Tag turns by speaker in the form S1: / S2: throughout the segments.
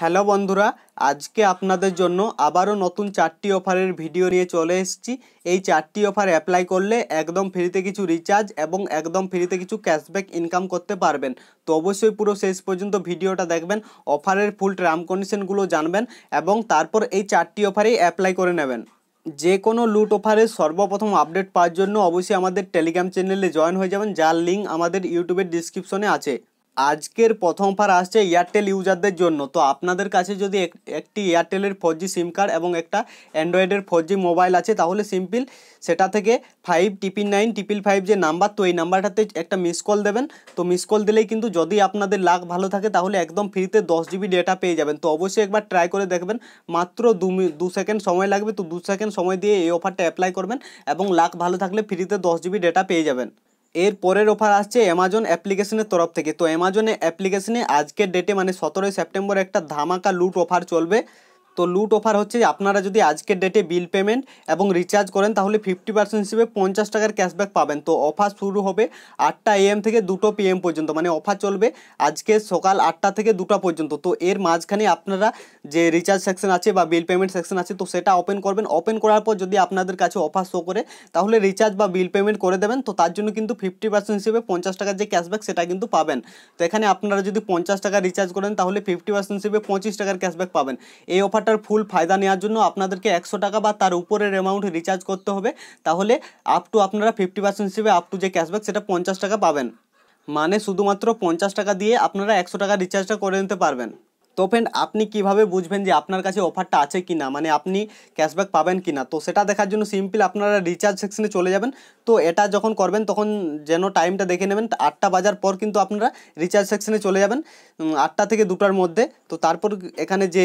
S1: hello বন্ধুরা আজকে আপনাদের জন্য আবারও নতুন চারটি অফারের ভিডিও নিয়ে চলে এসেছি এই চারটি অফার অ্যাপ্লাই করলে একদম ফ্রিতে কিছু রিচার্জ এবং একদম ফ্রিতে কিছু ক্যাশব্যাক ইনকাম করতে পারবেন তো অবশ্যই পুরো শেষ পর্যন্ত ভিডিওটা দেখবেন অফারের ফুল টার্ম কন্ডিশনগুলো জানবেন এবং তারপর এই চারটি অফারেই অ্যাপ্লাই করে নেবেন যে কোনো লুট অফারের সর্বপ্রথম আপডেট পাওয়ার জন্য অবশ্যই আমাদের টেলিগ্রাম চ্যানেলে জয়েন হয়ে যাবেন যার লিঙ্ক আমাদের ইউটিউবের ডিসক্রিপশনে আছে আজকের প্রথম ফার আসছে এয়ারটেল ইউজারদের জন্য তো আপনাদের কাছে যদি একটি এয়ারটেলের ফোর জি সিম কার্ড এবং একটা অ্যান্ড্রয়েডের ফোর জি মোবাইল আছে তাহলে সিম্পল সেটা থেকে five triple nine triple five যে নাম্বার তো এই নাম্বারটাতে একটা মিস কল দেবেন তো মিস কল দিলেই কিন্তু যদি আপনাদের লাখ ভালো থাকে তাহলে একদম ফ্রিতে দশ জিবি ডেটা পেয়ে যাবেন তো অবশ্যই একবার ট্রাই করে দেখবেন মাত্র দু সেকেন্ড সময় লাগবে তো দু সেকেন্ড সময় দিয়ে এই অফারটা অ্যাপ্লাই করবেন এবং লাখ ভালো থাকলে ফ্রিতে দশ জিবি ডেটা পেয়ে যাবেন এর পরের অফার আসছে অ্যামাজন অ্যাপ্লিকেশনের তরফ থেকে তো অ্যামাজনে অ্যাপ্লিকেশনে আজকের ডেটে মানে সতেরোই সেপ্টেম্বর একটা ধামাকা লুট অফার চলবে তো লুট অফার হচ্ছে আপনারা যদি আজকের ডেটে বিল পেমেন্ট এবং রিচার্জ করেন তাহলে ফিফটি পার্সেন্ট হিসেবে পঞ্চাশ টাকার ক্যাশব্যাক পাবেন তো অফার শুরু হবে আটটা এএম থেকে দুটো পিএম পর্যন্ত মানে অফার চলবে আজকে সকাল আটটা থেকে দুটা পর্যন্ত তো এর মাঝখানে আপনারা যে রিচার্জ সেকশন আছে বা বিল পেমেন্ট সেকশন আছে তো সেটা ওপেন করবেন ওপেন করার পর যদি আপনাদের কাছে অফার শো করে তাহলে রিচার্জ বা বিল পেমেন্ট করে দেবেন তো তার জন্য কিন্তু ফিফটি পার্সেন্ট হিসেবে পঞ্চাশ টাকার যে ক্যাশব্যাক সেটা কিন্তু পাবেন তো এখানে আপনারা যদি পঞ্চাশ টাকা রিচার্জ করেন তাহলে ফিফটি পার্সেন্ট হিসেবে পঁচিশ টাকার ক্যাশব্যাক পাবেন এই অফারটা ডাটার ফুল ফায়দা নেওয়ার জন্য আপনাদেরকে একশো টাকা বা তার উপরের অ্যামাউন্ট রিচার্জ করতে হবে তাহলে আপ টু আপনারা ফিফটি পার্সেন্ট হিসেবে আপ টু যে ক্যাশব্যাক সেটা পঞ্চাশ টাকা পাবেন মানে শুধুমাত্র পঞ্চাশ টাকা দিয়ে আপনারা একশো টাকা রিচার্জটা করে নিতে পারবেন তো ফ্রেন্ড আপনি কিভাবে বুঝবেন যে আপনার কাছে অফারটা আছে কি না মানে আপনি ক্যাশব্যাক পাবেন কি না তো সেটা দেখার জন্য সিম্পল আপনারা রিচার্জ সেকশনে চলে যাবেন তো এটা যখন করবেন তখন যেন টাইমটা দেখে নেবেন আটটা বাজার পর কিন্তু আপনারা রিচার্জ সেকশনে চলে যাবেন আটটা থেকে দুটার মধ্যে তো তারপর এখানে যে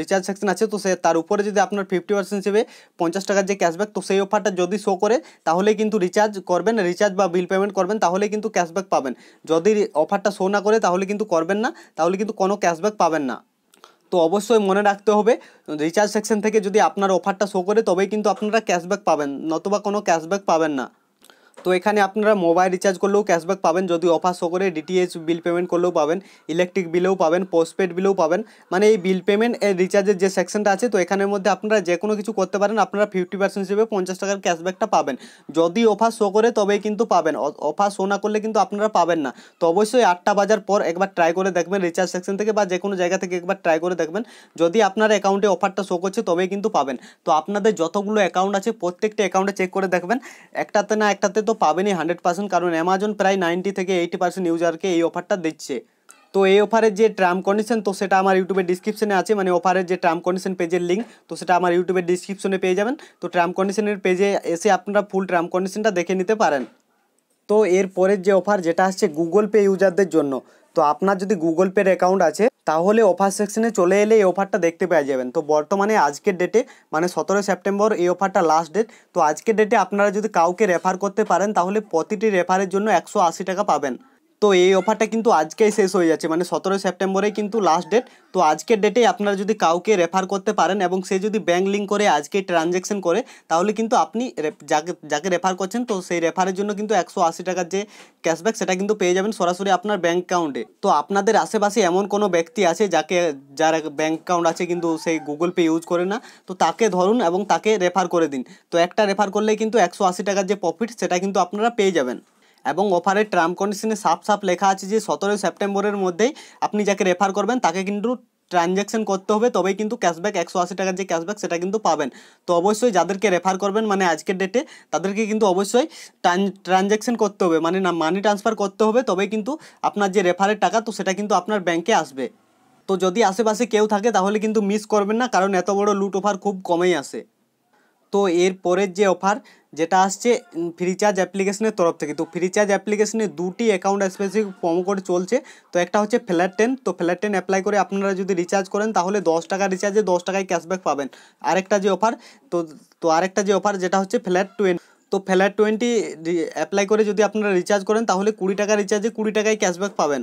S1: রিচার্জ সেকশন আছে তো সে তার উপরে যদি আপনার ফিফটি পার্সেন্ট হিসেবে পঞ্চাশ টাকার যে ক্যাশব্যাক তো সেই অফারটা যদি শো করে তাহলে কিন্তু রিচার্জ করবেন রিচার্জ বা বিল পেমেন্ট করবেন তাহলে কিন্তু ক্যাশব্যাক পাবেন যদি অফারটা শো না করে তাহলে কিন্তু করবেন না তাহলে কিন্তু কোনো ক্যাশব্যাক পাবেন পাবেন না তো অবশ্যই মনে রাখতে হবে রিচার্জ সেকশন থেকে যদি আপনার অফারটা শো করে তবেই কিন্তু আপনারা ক্যাশব্যাক পাবেন নতুবা কোনো ক্যাশব্যাক পাবেন না তো এখানে আপনারা মোবাইল রিচার্জ করলেও ক্যাশব্যাক পাবেন যদি অফার শো করে ডিটিএইচ বিল পেমেন্ট করলেও পাবেন ইলেকট্রিক বিলেও পাবেন পোস্টপেড বিলেও পাবেন মানে এই বিল পেমেন্ট এর রিচার্জের যে সেকশনটা আছে তো এখানের মধ্যে আপনারা যে কোনো কিছু করতে পারেন আপনারা ফিফটি পার্সেন্ট হিসেবে পঞ্চাশ টাকার ক্যাশব্যাকটা পাবেন যদি অফার শো করে তবেই কিন্তু পাবেন অফার শো না করলে কিন্তু আপনারা পাবেন না তো অবশ্যই আটটা বাজার পর একবার ট্রাই করে দেখবেন রিচার্জ সেকশন থেকে বা যে কোনো জায়গা থেকে একবার ট্রাই করে দেখবেন যদি আপনার অ্যাকাউন্টে অফারটা শো করছে তবেই কিন্তু পাবেন তো আপনাদের যতগুলো অ্যাকাউন্ট আছে প্রত্যেকটা অ্যাকাউন্টে চেক করে দেখবেন একটাতে না একটাতে তো পাবেনই হান্ড্রেড পার্সেন্ট কারণ অ্যামাজন প্রায় নাইনটি থেকে এইটি পার্সেন্ট ইউজারকে এই অফারটা দিচ্ছে তো এই অফারের যে টার্ম কন্ডিশন তো সেটা আমার ইউটিউবের ডিসক্রিপশনে আছে মানে অফারের যে টার্ম কন্ডিশন পেজের লিঙ্ক তো সেটা আমার ইউটিউবের ডিসক্রিপশনে পেয়ে যাবেন তো টার্ম কন্ডিশনের পেজে এসে আপনারা ফুল টার্ম কন্ডিশনটা দেখে নিতে পারেন তো এর পরের যে অফার যেটা আসছে গুগল পে ইউজারদের জন্য তো আপনার যদি গুগল পের অ্যাকাউন্ট আছে তাহলে অফার সেকশনে চলে এলে এই অফারটা দেখতে পেয়ে যাবেন তো বর্তমানে আজকের ডেটে মানে সতেরো সেপ্টেম্বর এই অফারটা লাস্ট ডেট তো আজকের ডেটে আপনারা যদি কাউকে রেফার করতে পারেন তাহলে প্রতিটি রেফারের জন্য একশো টাকা পাবেন তো এই অফারটা কিন্তু আজকেই শেষ হয়ে যাচ্ছে মানে সতেরোই সেপ্টেম্বরেই কিন্তু লাস্ট ডেট তো আজকের ডেটে আপনারা যদি কাউকে রেফার করতে পারেন এবং সে যদি ব্যাঙ্ক লিঙ্ক করে আজকে ট্রানজ্যাকশন করে তাহলে কিন্তু আপনি যাকে যাকে রেফার করছেন তো সেই রেফারের জন্য কিন্তু একশো আশি টাকার যে ক্যাশব্যাক সেটা কিন্তু পেয়ে যাবেন সরাসরি আপনার ব্যাঙ্ক অ্যাকাউন্টে তো আপনাদের আশেপাশে এমন কোনো ব্যক্তি আছে যাকে যার ব্যাঙ্ক অ্যাকাউন্ট আছে কিন্তু সেই গুগল পে ইউজ করে না তো তাকে ধরুন এবং তাকে রেফার করে দিন তো একটা রেফার করলে কিন্তু একশো আশি টাকার যে প্রফিট সেটা কিন্তু আপনারা পেয়ে যাবেন এবং অফারের টার্ম কন্ডিশনে সাফ সাফ লেখা আছে যে সতেরোই সেপ্টেম্বরের মধ্যেই আপনি যাকে রেফার করবেন তাকে কিন্তু ট্রানজ্যাকশন করতে হবে তবেই কিন্তু ক্যাশব্যাক একশো আশি টাকার যে ক্যাশব্যাক সেটা কিন্তু পাবেন তো অবশ্যই যাদেরকে রেফার করবেন মানে আজকের ডেটে তাদেরকে কিন্তু অবশ্যই ট্রানজ্যাকশন করতে হবে মানে না মানি ট্রান্সফার করতে হবে তবেই কিন্তু আপনার যে রেফারের টাকা তো সেটা কিন্তু আপনার ব্যাংকে আসবে তো যদি আশেপাশে কেউ থাকে তাহলে কিন্তু মিস করবেন না কারণ এত বড় লুট অফার খুব কমেই আসে তো এর পরের যে অফার যেটা আসছে ফ্রিচার্জ অ্যাপ্লিকেশনের তরফ থেকে তো ফ্রিচার্জ অ্যাপ্লিকেশনে দুটি অ্যাকাউন্ট স্পেসিফিক প্রোমো কোড চলছে তো একটা হচ্ছে ফ্ল্যাট টেন তো ফ্ল্যাট টেন অ্যাপ্লাই করে আপনারা যদি রিচার্জ করেন তাহলে দশ টাকা রিচার্জে দশ টাকায় ক্যাশব্যাক পাবেন আরেকটা যে অফার তো তো আরেকটা যে অফার যেটা হচ্ছে ফ্ল্যাট টোয়েন তো ফ্ল্যাট টোয়েন্টি অ্যাপ্লাই করে যদি আপনারা রিচার্জ করেন তাহলে কুড়ি টাকা রিচার্জে কুড়ি টাকায় ক্যাশব্যাক পাবেন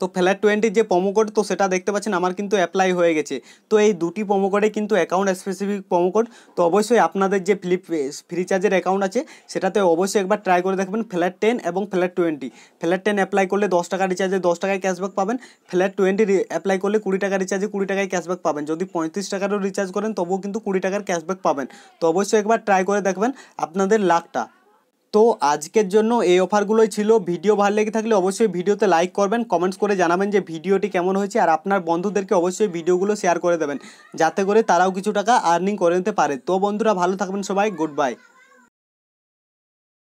S1: তো ফ্ল্যাট টোয়েন্টির যে প্রোমো কোড তো সেটা দেখতে পাচ্ছেন আমার কিন্তু অ্যাপ্লাই হয়ে গেছে তো এই দুটি প্রোমো কোডে কিন্তু অ্যাকাউন্ট স্পেসিফিক প্রোমো কোড তো অবশ্যই আপনাদের যে ফ্লিপ ফ্রিচার্জের অ্যাকাউন্ট আছে সেটাতে অবশ্যই একবার ট্রাই করে দেখবেন ফ্ল্যাট টেন এবং flat twenty flat ten apply করলে দশ টাকা রিচার্জে দশ টাকায় ক্যাশব্যাক পাবেন ফ্ল্যাট টোয়েন্টি অ্যাপ্লাই করলে কুড়ি টাকা রিচার্জে কুড়ি টাকায় ক্যাশব্যাক পাবেন যদি পঁয়ত্রিশ টাকারও রিচার্জ করেন তবুও কিন্তু কুড়ি টাকার ক্যাশব্যাক পাবেন তো অবশ্যই একবার ট্রাই করে দেখবেন আপনাদের লাখটা তো আজকের জন্য এই অফারগুলোই ছিল ভিডিও ভালো লেগে থাকলে অবশ্যই ভিডিওতে লাইক করবেন কমেন্টস করে জানাবেন যে ভিডিওটি কেমন হয়েছে আর আপনার বন্ধুদেরকে অবশ্যই ভিডিওগুলো শেয়ার করে দেবেন যাতে করে তারাও কিছু টাকা আর্নিং করে নিতে পারে তো বন্ধুরা ভালো থাকবেন সবাই গুড বাই